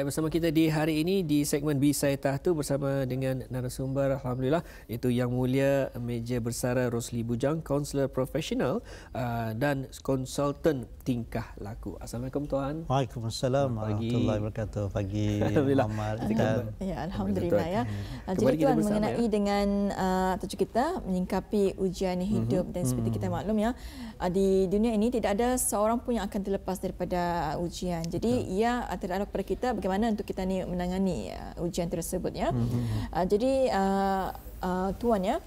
Baik bersama kita di hari ini di segmen Bisai Tahu bersama dengan narasumber alhamdulillah itu yang mulia Meja Bersara Rosli Bujang kaunselor profesional uh, dan konsultan tingkah laku. Assalamualaikum tuan. Waalaikumsalam warahmatullahi wabarakatuh. Pagi alhamdulillah. Muhammad ya alhamdulillah ya. Jadi tuan mengenai ya. dengan uh, tajuk kita menyingkapi ujian mhm. hidup mm-hmm. dan seperti mm-hmm. kita maklum ya uh, di dunia ini tidak ada seorang pun yang akan terlepas daripada ujian. Jadi Betul. ia uh, terhadap kepada kita bagaimana Bagaimana untuk kita ni menangani uh, ujian tersebut ya. Mm-hmm. Uh, jadi uh, uh, tuan ya,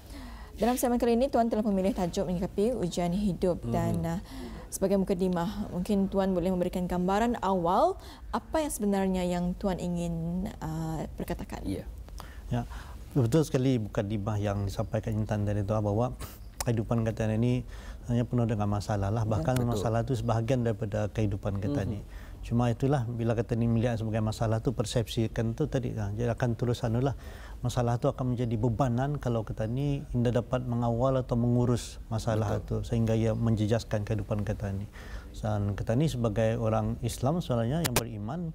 dalam segmen kali ini tuan telah memilih tajuk menyikapi ujian hidup mm-hmm. dan hmm. uh, sebagai mukadimah mungkin tuan boleh memberikan gambaran awal apa yang sebenarnya yang tuan ingin uh, perkatakan. Ya. Ya. Betul sekali mukadimah yang disampaikan Intan dari itu bahawa kehidupan kita ini hanya penuh dengan masalah lah bahkan Betul. masalah itu sebahagian daripada kehidupan kita mm-hmm. ini. Cuma itulah bila kata ni melihat sebagai masalah tu persepsikan tu tadi kan. Jadi akan terus anulah masalah tu akan menjadi bebanan kalau kita ni tidak dapat mengawal atau mengurus masalah itu sehingga ia menjejaskan kehidupan kita ni. Dan kita ni sebagai orang Islam sebenarnya yang beriman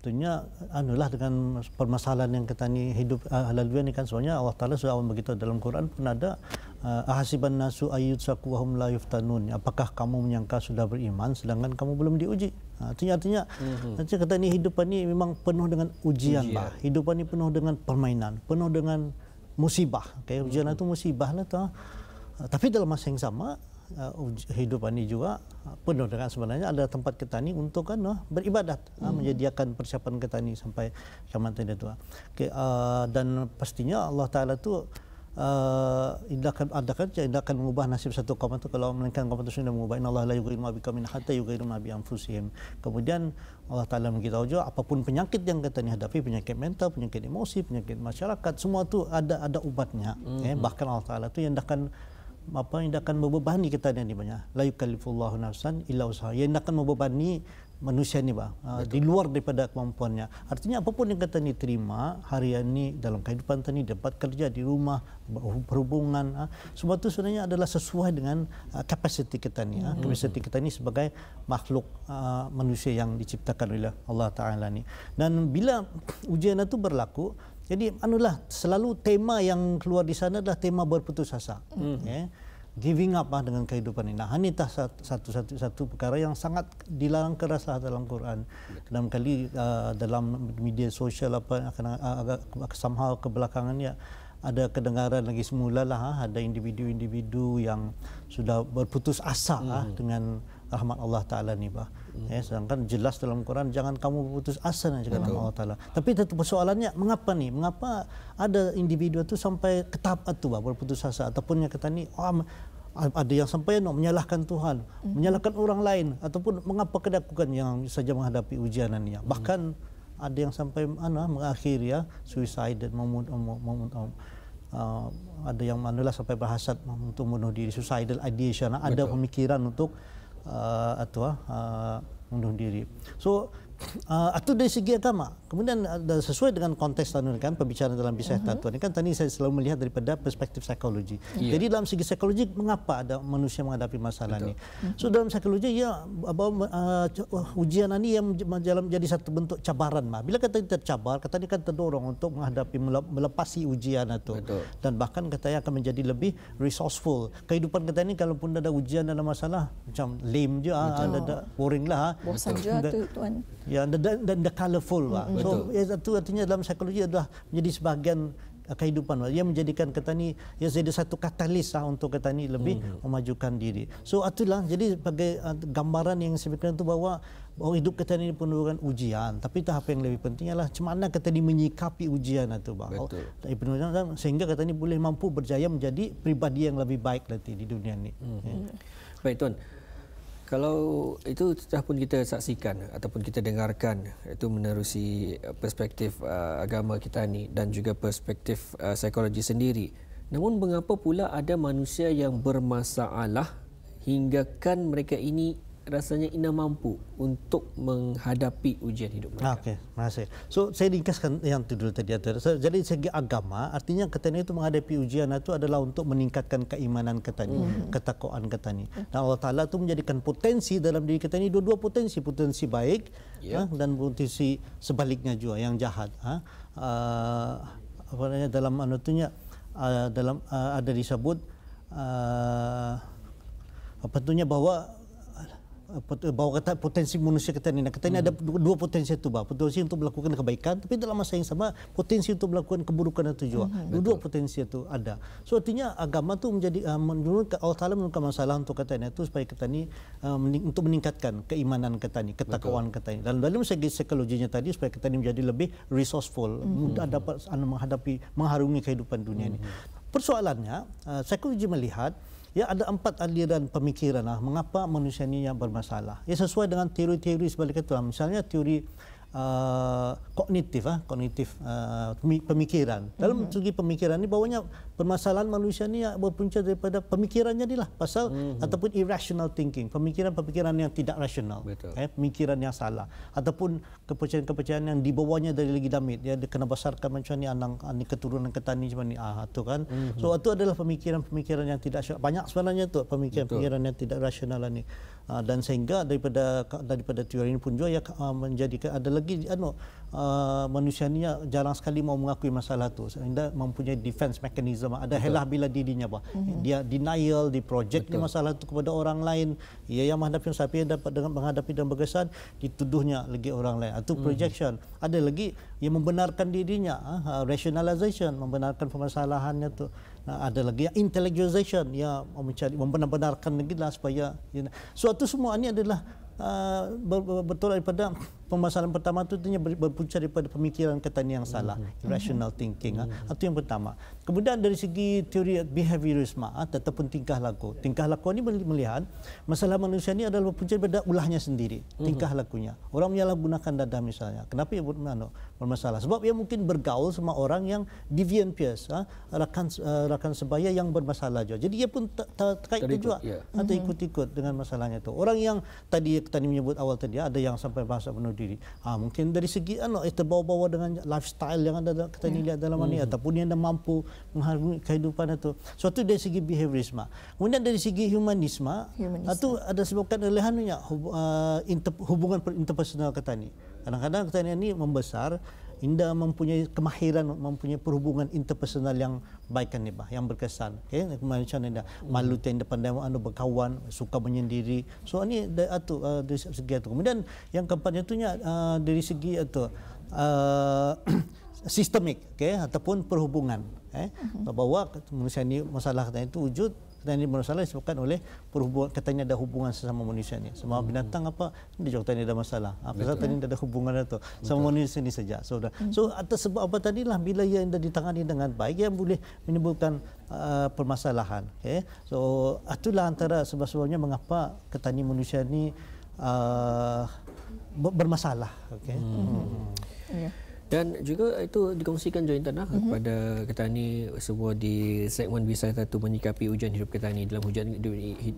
tentunya anulah dengan permasalahan yang kita ni hidup ah, halal ini kan soalnya Allah Taala sudah awal begitu dalam Quran pun ada ah, ahasiban nasu ayyut saquhum la yuftanun apakah kamu menyangka sudah beriman sedangkan kamu belum diuji ah, artinya artinya nanti mhm. kata ni hidup ini memang penuh dengan ujian lah hidup ini penuh dengan permainan penuh dengan musibah okay, ujian mhm. itu musibah lah tu tapi dalam masa yang sama uh, hidupan ini juga uh, penuh dengan sebenarnya ada tempat kita ini untuk kan uh, beribadat uh, hmm. uh, menyediakan persiapan kita ini sampai kiamat ini tua. Uh. Okay, uh, dan pastinya Allah Taala tu uh, indahkan adakan dia indahkan mengubah nasib satu kaum itu kalau melainkan kaum itu sudah mengubah innallaha la yughayyiru ma biqaumin hatta yughayyiru ma bi anfusihim kemudian Allah Taala memberitahu juga apapun penyakit yang kita ni hadapi penyakit mental penyakit emosi penyakit masyarakat semua tu ada ada ubatnya mm-hmm. eh, bahkan Allah Taala tu yang indahkan apa yang akan membebani kita ni banyak la yukallifullahu nafsan illa usaha yang akan membebani manusia ni bang ah, di luar daripada kemampuannya artinya apapun yang kita ni terima harian ni dalam kehidupan tani dapat kerja di rumah berhubungan ah. semua tu sebenarnya adalah sesuai dengan kapasiti ah, kita ni kapasiti hmm. kita ni sebagai makhluk manusia yang diciptakan oleh Allah taala ni dan bila ujian itu berlaku jadi anulah selalu tema yang keluar di sana adalah tema berputus asa. Mm. Yeah. Giving up lah dengan kehidupan ini. Nah, ini satu-satu satu perkara yang sangat dilarang keras lah dalam Quran. Dalam kali uh, dalam media sosial apa uh, agak somehow kebelakangan ya ada kedengaran lagi semula lah ah, ada individu-individu yang sudah berputus asa mm. lah dengan rahmat Allah Taala ni bah. Hmm. Eh, sedangkan jelas dalam Quran jangan kamu putus asa nak cakap nama Allah Taala. Tapi tetap persoalannya mengapa ni? Mengapa ada individu tu sampai ke tu bah berputus asa ataupun yang kata ni oh, ada yang sampai nak menyalahkan Tuhan, hmm. menyalahkan orang lain ataupun mengapa kedakukan yang saja menghadapi ujian ni. Hmm. Bahkan hmm. ada yang sampai mana mengakhiri ya suicide dan memut memut Uh, ada yang manalah sampai berhasad untuk membunuh diri suicidal ideation ada Betul. pemikiran untuk uh, atau uh, undur diri. So Uh, ah, atau dari segi agama. Kemudian uh, sesuai dengan konteks tuan kan pembicaraan dalam bisnis uh-huh. Mhm. tuan kan tadi saya selalu melihat daripada perspektif psikologi. Yeah. Jadi dalam segi psikologi mengapa ada manusia menghadapi masalah Betul. ini? Mhm. So dalam psikologi ia bahwa uh, ujian ini yang dalam jadi satu bentuk cabaran mah. Bila kata tercabar, kata ini kan terdorong untuk menghadapi melepasi ujian itu. Betul. Dan bahkan kata ia akan menjadi lebih resourceful. Kehidupan kata ini kalau pun ada ujian dalam masalah macam lame je ah, ada ah, boring lah. Bosan Betul. Lah tu tuan. Ya, dan dan the colourful lah. Mm. So ya, itu artinya dalam psikologi adalah menjadi sebahagian uh, kehidupan. lah. Ia menjadikan kata ni ia jadi satu katalis lah untuk kata ni lebih mm. memajukan diri. So itulah jadi bagi uh, gambaran yang saya berikan itu bahawa Oh hidup kita ini penuh dengan ujian tapi tahap yang lebih penting ialah macam mana kita ini menyikapi ujian itu Bahawa dari penuh dengan sehingga kita ini boleh mampu berjaya menjadi pribadi yang lebih baik nanti di dunia ini. Hmm. Hmm. Ya. Baik tuan kalau itu sudah pun kita saksikan ataupun kita dengarkan itu menerusi eh, perspektif uh, agama kita ni dan juga perspektif uh, psikologi sendiri namun mengapa pula ada manusia yang bermasalah hinggakan mereka ini rasanya Ina mampu untuk menghadapi ujian hidup mereka. Okey, terima kasih. So, saya ringkaskan yang tadi tadi. Jadi segi agama, artinya ketani itu menghadapi ujian itu adalah untuk meningkatkan keimanan ketani, mm. ketakwaan ketani. Hmm. Dan Allah Ta'ala tu menjadikan potensi dalam diri ketani, dua-dua potensi. Potensi baik yeah. ha, dan potensi sebaliknya juga, yang jahat. Ha. Uh, apa namanya dalam anutunya uh, ah, dalam uh, ada disebut uh, tentunya bahwa Eh, eh, bahawa kata potensi manusia kita ini. nak kata ni hmm. ada dua potensi itu bah potensi untuk melakukan kebaikan tapi dalam masa yang sama potensi untuk melakukan keburukan atau jua hmm. dua, dua potensi itu ada so artinya agama tu menjadi uh, menurunkan Allah Taala menurunkan masalah untuk kata ini itu supaya kata ini uh, mening, untuk meningkatkan keimanan kata ini, ketakwaan kata ini. dan dalam segi psikologinya tadi supaya kita ini menjadi lebih resourceful hmm. mudah dapat menghadapi mengharungi kehidupan dunia hmm. ini persoalannya uh, psikologi melihat Ya ada empat aliran pemikiran lah mengapa manusia ini yang bermasalah. Ya sesuai dengan teori-teori sebalik itu lah. Misalnya teori ah, kognitif ah kognitif uh, pemikiran dalam mhm. segi pemikiran ini bawahnya permasalahan manusia ni berpunca daripada pemikirannya ni lah pasal mm-hmm. ataupun irrational thinking pemikiran-pemikiran yang tidak rasional Eh, pemikiran yang salah ataupun kepercayaan-kepercayaan yang dibawanya dari lagi damit ya dia kena besarkan macam ni anak ah, ni keturunan ketani macam ni ah tu kan mm-hmm. so itu adalah pemikiran-pemikiran yang tidak rasional. banyak sebenarnya tu pemikiran-pemikiran yang tidak rasional lah ni ah, dan sehingga daripada daripada teori ini pun juga ya ah, menjadikan ada lagi ano uh, manusia ni jarang sekali mau mengakui masalah tu. Dia mempunyai defense mechanism, ada Betul. helah bila dirinya apa. Mm-hmm. Dia denial, di project Betul. masalah tu kepada orang lain. Ia yang menghadapi sapi yang dapat dengan menghadapi dan bergesan dituduhnya lagi orang lain. Itu mhm. projection. Mm-hmm. Ada lagi yang membenarkan dirinya, uh, rationalization, membenarkan permasalahannya tu. Nah, ada lagi yang intellectualization yang mencari membenarkan lagi lah supaya suatu so semua ini adalah uh, ah, betul daripada permasalahan pertama tu tentunya berpunca daripada pemikiran ketani yang salah mm-hmm. irrational thinking mm-hmm. ha. Mhm. itu yang pertama kemudian dari segi teori behaviorisme ataupun ha, tingkah laku tingkah laku ni melihat masalah manusia ni adalah berpunca daripada ulahnya sendiri mhm. tingkah lakunya orang yang menyalahgunakan dadah misalnya kenapa ia bermano bermasalah sebab ia mungkin bergaul sama orang yang deviant pias ha. rakan uh, rakan sebaya yang bermasalah juga jadi ia pun terkait itu juga atau ya. ha, ikut-ikut dengan masalahnya itu. orang yang tadi tadi menyebut awal tadi ada yang sampai bahasa menuju diri. Ha, ah, mungkin dari segi anu eh, terbawa-bawa dengan lifestyle yang anda kata ni hmm. lihat dalam mana hmm. ataupun yang anda mampu menghargai kehidupan itu. Suatu dari segi behaviorisme. Kemudian dari segi humanisme, humanisme. itu ada sebabkan oleh ah, hubungan interpersonal kata ni. Kadang-kadang kata ni membesar Indah mempunyai kemahiran mempunyai perhubungan interpersonal yang baik kan nibah yang berkesan okey macam Indah hmm. malu tak anda pandai mahu berkawan suka menyendiri so ini uh, dari atau uh, dari segi itu kemudian yang keempatnya tu nya uh, dari segi atau uh, sistemik okay ataupun perhubungan eh hmm. bahawa manusia ini masalah itu wujud Kata ini bermasalah disebabkan oleh perhubungan katanya ada hubungan sesama manusia ni. Sama hmm. binatang apa dia cakap tadi ada masalah. Apa ah, kata tadi ada hubungan atau sama manusia ni saja. So, hmm. so atas sebab apa tadilah bila ia dah ditangani dengan baik ia boleh menimbulkan Uh, permasalahan. Okay. So itulah antara sebab-sebabnya mengapa ketani manusia ni uh, bermasalah. Okay. Hmm. Hmm dan juga eh, itu dikongsikan join tanah mm-hmm. kepada ketani semua di segmen wisata satu menyikapi ujian hidup ketani dalam ujian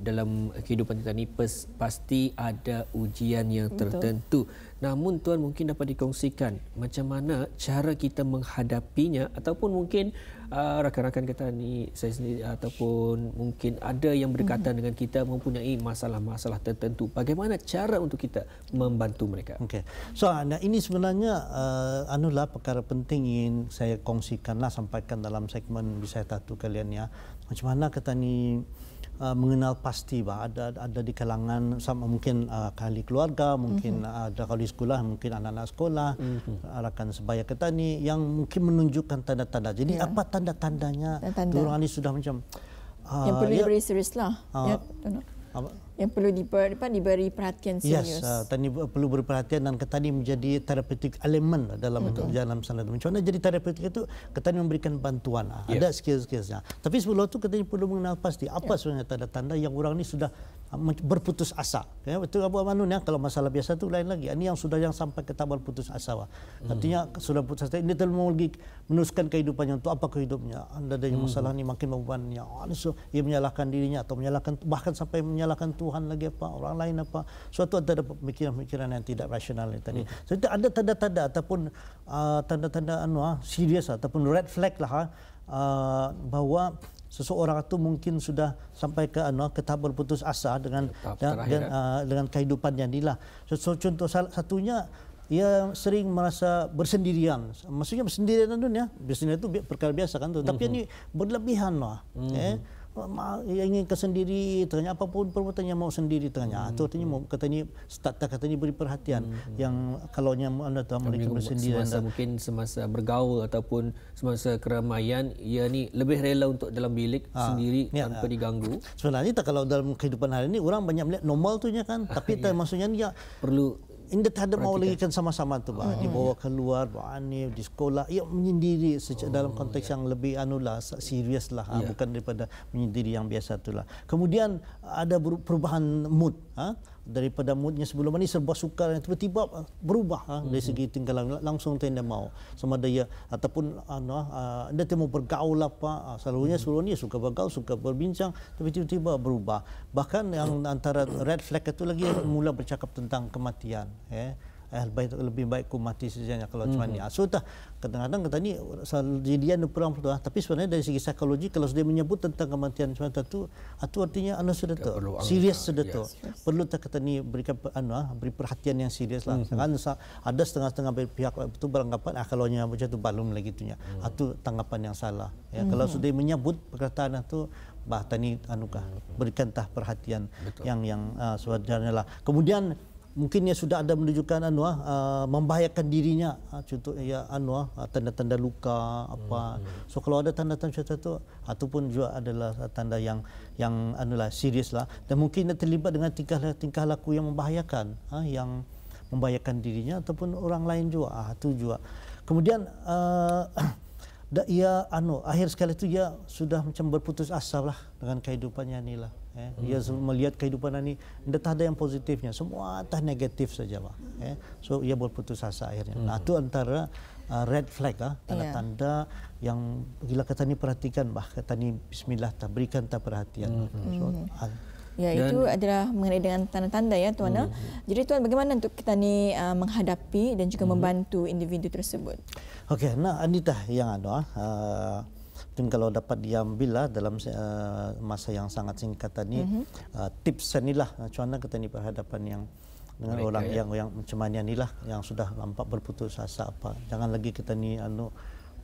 dalam kehidupan ketani pasti ada ujian yang tertentu Betul. Namun tuan mungkin dapat dikongsikan macam mana cara kita menghadapinya ataupun mungkin uh, rakan-rakan kita ni saya sendiri ataupun mungkin ada yang berdekatan hmm dengan kita mempunyai masalah-masalah tertentu. Bagaimana cara untuk kita membantu mereka? Okey. So nah, ini sebenarnya uh, anulah perkara penting yang saya kongsikanlah sampaikan dalam segmen Bisaya Tatu kalian ya. Macam mana kita ni Uh, mengenal pasti bah ada ada di kalangan sama mungkin uh, kali keluarga mungkin mm-hmm. ada kalau di sekolah mungkin anak-anak sekolah mm-hmm. rakan sebaya kita ni yang mungkin menunjukkan tanda-tanda jadi yeah. apa tanda-tandanya tanda-tanda. turun ini sudah macam uh, yang perlu ah, ya, beri serius lah uh, ya, yang perlu diber, apa, diberi perhatian serius. Yes, uh, ah, tani perlu berperhatian dan ketani menjadi terapeutik elemen dalam mm-hmm. dalam sana. Macam mana jadi terapeutik itu ketani memberikan bantuan. Yeah. Ya. Ada skill-skillnya. Tapi sebelum itu ketani perlu mengenal pasti apa yeah. sebenarnya tanda-tanda yang orang ini sudah ah, berputus asa. Ya, itu Abu Amanun ya, kalau masalah biasa itu lain lagi. Ini ah, yang sudah yang sampai ke tahap putus asa. Wah. Hmm. Artinya sudah putus asa, ini terlalu lagi meneruskan kehidupannya untuk apa kehidupnya. Anda ada hmm. masalah ini makin membebannya. Oh, ia menyalahkan dirinya atau menyalahkan bahkan sampai menyalahkan Tuhan lagi apa, orang lain apa. Suatu antara pemikiran-pemikiran yang tidak rasional ini tadi. Hmm. So, itu ada tanda-tanda ataupun uh, tanda-tanda anu uh, ah, serius lah, ataupun red flag lah ah, uh, bahawa seseorang itu mungkin sudah sampai ke anu uh, ke tahap berputus asa dengan dan, dan, eh. uh, dengan kehidupannya inilah. So, so contoh satunya ia sering merasa bersendirian. Maksudnya bersendirian tu ya Bersendirian itu perkara biasa kan tu. Tapi mm-hmm. ini berlebihan lah. Mm-hmm. Eh? ingin ke sendiri tanya apa pun perbuatan yang mau sendiri tanya hmm. atau tanya mau hmm. kata ni start kata ni beri perhatian hmm, hmm. yang kalau nya anda tahu mereka Kami bersendirian semasa anda. mungkin semasa bergaul ataupun semasa keramaian ia ni lebih rela untuk dalam bilik ha. sendiri ya, tanpa ya. diganggu sebenarnya tak kalau dalam kehidupan hari ini orang banyak melihat normal tu nya kan ah, tapi ya. maksudnya dia ya, perlu in the tandem mau lagi kan sama-sama tu bah. Hmm. Oh. Dibawa keluar Pak Anif di sekolah ia menyendiri oh, dalam konteks yeah. yang lebih anula, serius lah yeah. Ha, ya. bukan daripada menyendiri yang biasa itulah. Kemudian ada perubahan mood ha? daripada moodnya sebelum ini serba sukar yang tiba-tiba ah, berubah ha, dari mhm. segi tinggal langsung tidak mau sama dia ya, ataupun ano ah, anda temu bergaul apa selalunya mm selalunya suka bergaul suka berbincang tapi tiba-tiba berubah bahkan yang mhm. antara red flag itu lagi mula bercakap tentang kematian ya eh, lebih, lebih baik ku mati sejanya kalau mm-hmm. cuma ni. Mhm. Ah, so tak, kadang-kadang kata ni, dia ni perang tu. Tapi sebenarnya dari segi psikologi, kalau sudah menyebut tentang kematian macam tu, itu, ah, artinya anda sudah tu. Serius sudah tu. Perlu tak kata ni berikan anu, ah, beri perhatian yang serius lah. Mm-hmm. Kan, ada setengah-setengah pihak tu beranggapan, ah, kalau macam tu belum lagi tu. Mm. Itu tanggapan yang salah. Ya, mm-hmm. Kalau sudah menyebut perkataan itu, bah tani anukah mhm. berikan tah perhatian Betul. yang yang uh, sewajarnya lah kemudian mungkin yang sudah ada menunjukkan anu uh, membahayakan dirinya uh, ah, contohnya ya anu uh, tanda-tanda luka apa hmm. so kalau ada tanda-tanda macam tu ataupun juga adalah tanda yang yang anulah serius lah dan mungkin dia terlibat dengan tingkah-tingkah laku yang membahayakan uh, yang membahayakan dirinya ataupun orang lain juga uh, tu juga kemudian uh, ia anu akhir sekali tu ia sudah macam berputus asa lah dengan kehidupannya ni lah Eh, hmm. Ia melihat kehidupan ini Dia tak ada yang positifnya Semua tak negatif saja bah. Eh, So ia berputus asa akhirnya Nah itu hmm. antara uh, red flag ah, Tanda-tanda yeah. yang Bila kata ini perhatikan bah, Kata ini bismillah tak berikan tak perhatian hmm. so, hmm. Ah. Ya Dan, itu adalah mengenai dengan tanda-tanda ya tuan. Uh, Jadi tuan bagaimana untuk kita ni uh, menghadapi dan juga uh, membantu individu tersebut? Okey, nah Anita yang ada ah, uh, Mungkin kalau dapat diambil lah dalam uh, masa yang sangat singkat tadi mm-hmm. uh, tips senilah macam uh, mana kita ni berhadapan yang dengan Mereka, orang ya. yang yang macam mana ni lah yang sudah nampak berputus asa apa jangan lagi kita ni anu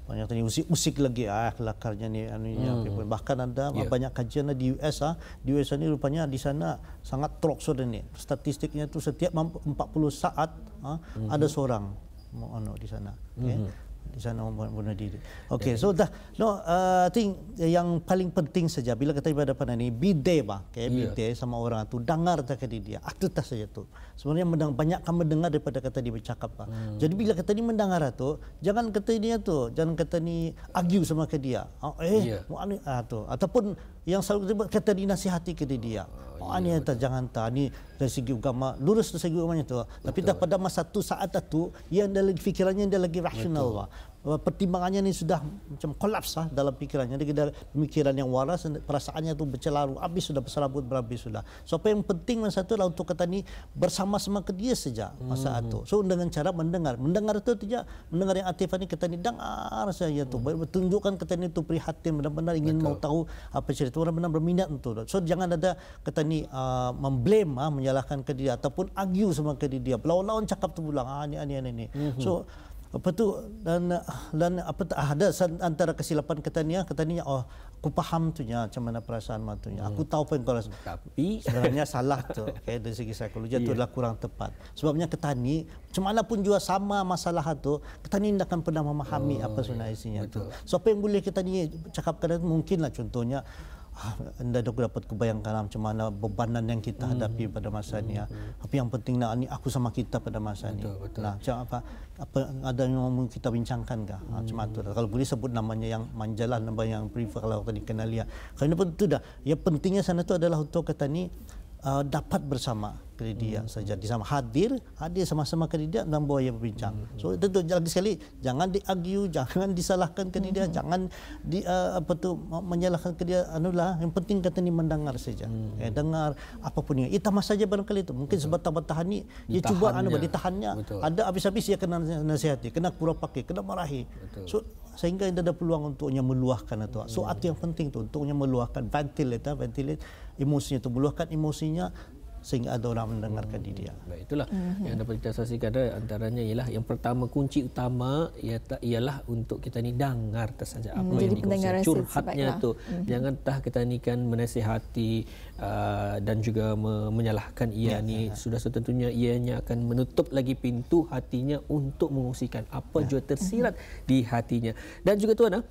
banyak tadi usik usik lagi ah lakarnya ni anu hmm. bahkan ada yeah. banyak kajian lah di US ah di US ni rupanya di sana sangat trok sudah ni statistiknya tu setiap 40 saat ah, mm-hmm. ada seorang anu di sana okay? mm-hmm di sana orang bunuh diri. Okay, so dah no uh, I think yang paling penting saja bila kata ibadah pada ni be there bang, okay, yeah. be ya. sama orang tu dengar tak di dia. Atutah saja tu. Sebenarnya mendang, banyak kamu dengar daripada kata dia bercakap bang. Hmm. Jadi bila kata ni mendengar tu, jangan kata dia tu, jangan kata ni agiu sama ke dia. Oh, eh, yeah. mu ah, tu ataupun yang selalu kata, kata dia nasihati ke dia. Oh. Oh, ah, ini hantar, jangan tani Ini dari segi agama, lurus dari segi agama itu. Tapi dah pada masa satu saat itu, yang dalam fikirannya, dia lagi rasional pertimbangannya ini sudah macam kolaps lah dalam pikirannya. Jadi dari pemikiran yang waras, perasaannya itu bercelaru. Habis sudah, berserabut berhabis sudah. So apa yang penting masa itu adalah untuk kata ini bersama-sama ke dia saja masa hmm. itu. So dengan cara mendengar. Mendengar itu tidak mendengar yang aktif ini kata ini dengar saja itu. Hmm. Tunjukkan kata ini itu prihatin benar-benar ingin Betul. mau tahu apa cerita. Orang benar-benar berminat untuk So jangan ada kata ini uh, ah, memblame, ah, menyalahkan ke dia ataupun argue sama ke dia. Lawan-lawan cakap tu pulang. Ah, ini, ini, ah, ini. Ah, hmm. So apa tu dan dan apa tu, ah, ada antara kesilapan kata ni kata ni oh aku faham tu nya macam mana perasaan matunya aku hmm. tahu pun kalau tapi sebenarnya salah tu okay, dari segi psikologi yeah. tu adalah kurang tepat sebabnya kata ni macam mana pun juga sama masalah tu kata ni akan pernah memahami oh, apa sebenarnya isinya betul. tu so apa yang boleh kita ni cakapkan mungkinlah contohnya anda dok dapat kebayangkan lah, macam mana bebanan yang kita hmm. hadapi hmm pada masa mm-hmm. Ya. Tapi yang penting nak ni aku sama kita pada masa betul, ini. Nah, macam apa apa ada yang mau kita bincangkan kah? Mm-hmm. Macam hmm. itu. Lah. Kalau boleh sebut namanya yang manjalah nama yang prefer kalau tadi kenal dia. Ya. Kalau itu dah, ya pentingnya sana tu adalah untuk kata ni uh, dapat bersama kandidat hmm. saja di sama hadir hadir sama-sama kandidat dan bawa yang berbincang. Hmm. So tentu lagi sekali jangan diagiu, jangan disalahkan kandidat, hmm. jangan di uh, apa tu menyalahkan kandidat anulah yang penting kata ni mendengar saja. Hmm. Eh, dengar apa pun yang itu saja barangkali itu. Mungkin sebab tak bertahan ni dia cuba anu bagi tahannya. Betul. Ada habis-habis dia kena nasihati, kena pura pakai, kena marahi. Betul. So sehingga anda ada peluang untuknya meluahkan itu. So, hmm. itu yang penting tu untuknya meluahkan ventilator, eh, ventilator emosinya tu meluahkan emosinya sehingga ada orang mendengarkan hmm. di dia. Baik, itulah hmm yang dapat kita saksikan ada antaranya ialah yang pertama kunci utama ialah untuk kita ni dengar tersaja apa mm. yang dikongsi curhatnya sebaiklah. tu. Mm-hmm. Jangan tah kita ni kan menasihati uh, dan juga me- menyalahkan ia yeah, ni yeah. Ya. sudah setentunya ianya akan menutup lagi pintu hatinya untuk mengusikan apa yeah. juga tersirat hmm di hatinya. Dan juga tuan ah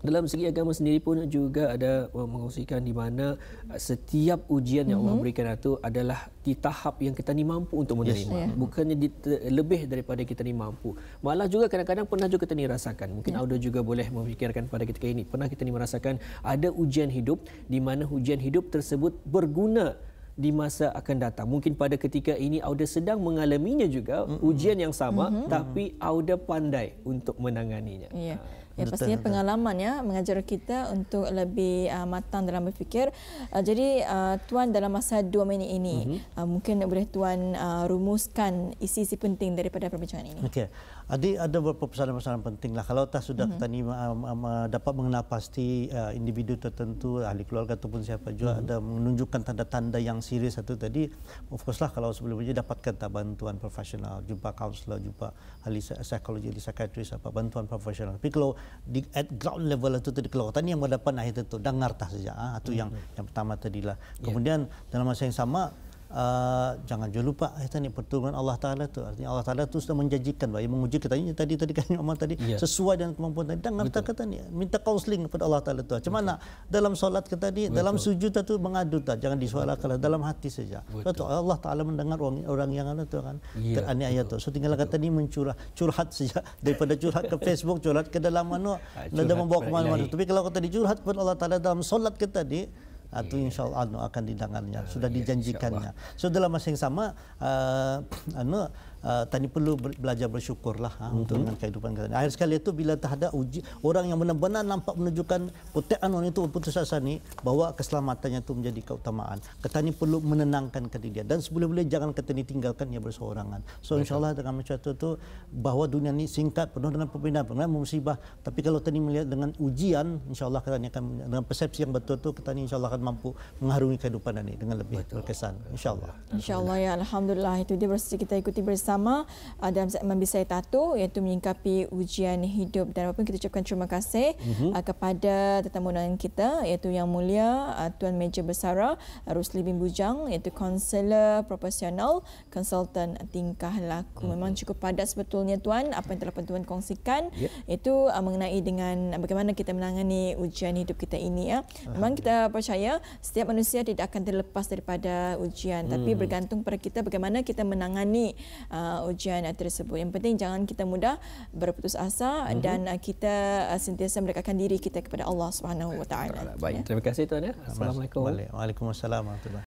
dalam segi agama sendiri pun juga ada uh, mengusikan di mana uh, setiap ujian yang Allah mhm. berikan itu adalah di tahap yang kita ni mampu untuk menerima ya. bukannya di, lebih daripada kita ni mampu malah juga kadang-kadang pernah juga kita ni rasakan mungkin yeah. juga boleh memikirkan pada ketika ini pernah kita ni merasakan ada ujian hidup di mana ujian hidup tersebut berguna di masa akan datang. Mungkin pada ketika ini Auda sedang mengalaminya juga, mm-hmm. ujian yang sama, mm-hmm. tapi Auda pandai untuk menanganinya. Yeah. Ha. Ya, pastinya betul, pengalaman ya mengajar kita untuk lebih uh, matang dalam berfikir. Uh, jadi uh, tuan dalam masa dua minit ini mm-hmm. uh, mungkin boleh tuan uh, rumuskan isi-isi penting daripada perbincangan ini. Okey. Adik ada beberapa persoalan-persoalan penting lah. Kalau tak sudah mm-hmm. tanya um, um, dapat mengenal pasti uh, individu tertentu, ahli keluarga ataupun siapa juga mm-hmm. ada menunjukkan tanda-tanda yang serius satu tadi, of course lah kalau sebelumnya dapatkan tak bantuan profesional, jumpa kaunselor, jumpa ahli psikologi, ahli psikiatris, apa bantuan profesional. Tapi kalau di at ground level itu lah tadi kalau tadi yang berdapat akhir tentu dengar tak saja. Ha? Ah, itu mm-hmm. yang yang pertama tadilah. Ya. Kemudian yeah. dalam masa yang sama Ah, jangan jangan lupa kita ni pertolongan Allah Taala tu artinya Allah Taala tu sudah menjanjikan bagi menguji kita ini tadi tadi kan Umar tadi ya. sesuai dengan kemampuan tadi dan kata kata ni minta counseling kepada Allah Taala tu macam mana dalam solat kita tadi dalam sujud tu mengadu tak? jangan disuarakan lah, dalam hati saja betul. betul. Allah Taala mendengar orang, orang yang ada tu kan ya, teraniaya tu so tinggal kata ni mencurah curhat saja daripada curhat ke Facebook curhat ke dalam mana ah, dan membawa ke mana-mana tapi kalau kata dicurhat kepada Allah Taala dalam solat kita tadi itu yeah. Hmm. insya Allah akan didangannya. Ah, sudah yeah, dijanjikannya. So dalam masa yang sama, uh, anu, Ah, tadi perlu belajar bersyukur lah ha, untuk mhm. dengan kehidupan kita. Akhir sekali itu bila terhadap uji, orang yang benar-benar nampak menunjukkan kutekan orang itu putus asa ni bahawa keselamatannya itu menjadi keutamaan. Ketani perlu menenangkan ke dia dan sebelum-belum jangan kata ni tinggalkan dia berseorangan. So insyaallah dengan macam itu tu bahawa dunia ni singkat penuh dengan perbedaan, penuh musibah. Tapi kalau tani melihat dengan ujian insyaallah ketani akan dengan persepsi yang betul tu ketani insyaallah akan mampu mengharungi kehidupan ini dengan lebih betul. berkesan insyaallah. Insyaallah ya alhamdulillah itu dia bersih kita ikuti bersama bersama uh, dalam segmen Bisaya Tato iaitu menyingkapi ujian hidup dan apa pun kita ucapkan terima kasih mm-hmm. uh, kepada tetamu undangan kita iaitu Yang Mulia uh, Tuan Meja Bersara uh, Rusli Bin Bujang iaitu konselor profesional konsultan tingkah laku mm-hmm. memang cukup padat sebetulnya tuan apa yang telah tuan kongsikan yep. iaitu uh, mengenai dengan bagaimana kita menangani ujian hidup kita ini ya memang kita percaya setiap manusia tidak akan terlepas daripada ujian mm-hmm. tapi hmm. bergantung pada kita bagaimana kita menangani uh, uh, ujian uh, tersebut. Yang penting jangan kita mudah berputus asa uh-huh. dan uh, kita uh, sentiasa mendekatkan diri kita kepada Allah Subhanahu Wa Taala. Baik, terima kasih tuan ya. Assalamualaikum. Waalaikumsalam.